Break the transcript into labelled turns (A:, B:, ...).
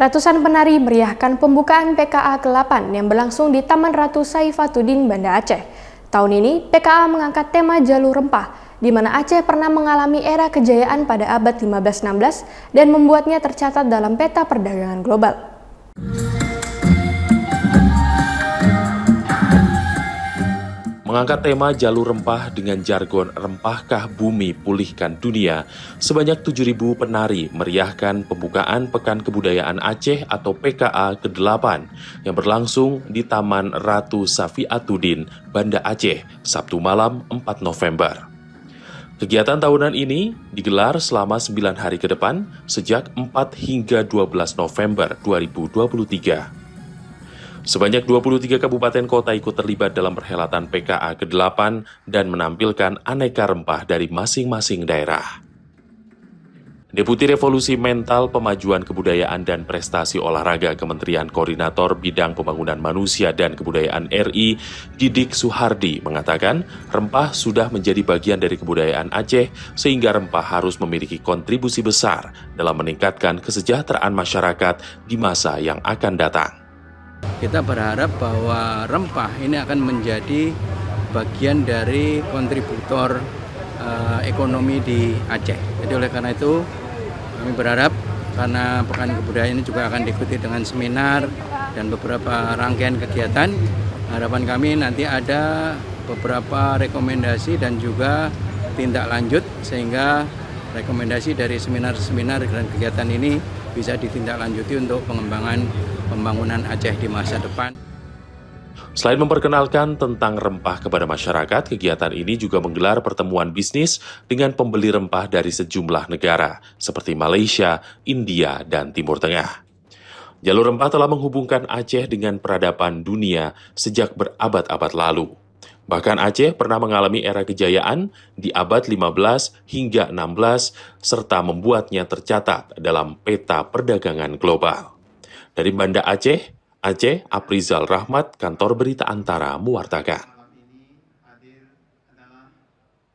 A: Ratusan penari meriahkan pembukaan PKA ke-8 yang berlangsung di Taman Ratu Saifatuddin, Banda Aceh. Tahun ini, PKA mengangkat tema jalur rempah, di mana Aceh pernah mengalami era kejayaan pada abad 15-16 dan membuatnya tercatat dalam peta perdagangan global.
B: mengangkat tema jalur rempah dengan jargon Rempahkah Bumi Pulihkan Dunia, sebanyak 7.000 penari meriahkan pembukaan Pekan Kebudayaan Aceh atau PKA ke-8 yang berlangsung di Taman Ratu Safiatuddin, Banda Aceh, Sabtu malam 4 November. Kegiatan tahunan ini digelar selama 9 hari ke depan sejak 4 hingga 12 November 2023. Sebanyak 23 kabupaten kota ikut terlibat dalam perhelatan PKA ke-8 dan menampilkan aneka rempah dari masing-masing daerah. Deputi Revolusi Mental Pemajuan Kebudayaan dan Prestasi Olahraga Kementerian Koordinator Bidang Pembangunan Manusia dan Kebudayaan RI, Didik Suhardi, mengatakan rempah sudah menjadi bagian dari kebudayaan Aceh sehingga rempah harus memiliki kontribusi besar dalam meningkatkan kesejahteraan masyarakat di masa yang akan datang.
C: Kita berharap bahwa rempah ini akan menjadi bagian dari kontributor uh, ekonomi di Aceh. Jadi oleh karena itu kami berharap karena Pekan Kebudayaan ini juga akan diikuti dengan seminar dan beberapa rangkaian kegiatan. Harapan kami nanti ada beberapa rekomendasi dan juga tindak lanjut sehingga rekomendasi dari seminar-seminar dan kegiatan ini bisa ditindaklanjuti untuk pengembangan pembangunan Aceh di masa depan.
B: Selain memperkenalkan tentang rempah kepada masyarakat, kegiatan ini juga menggelar pertemuan bisnis dengan pembeli rempah dari sejumlah negara seperti Malaysia, India, dan Timur Tengah. Jalur rempah telah menghubungkan Aceh dengan peradaban dunia sejak berabad-abad lalu. Bahkan Aceh pernah mengalami era kejayaan di abad 15 hingga 16 serta membuatnya tercatat dalam peta perdagangan global. Dari Banda Aceh, Aceh Aprizal Rahmat, Kantor Berita Antara mewartakan.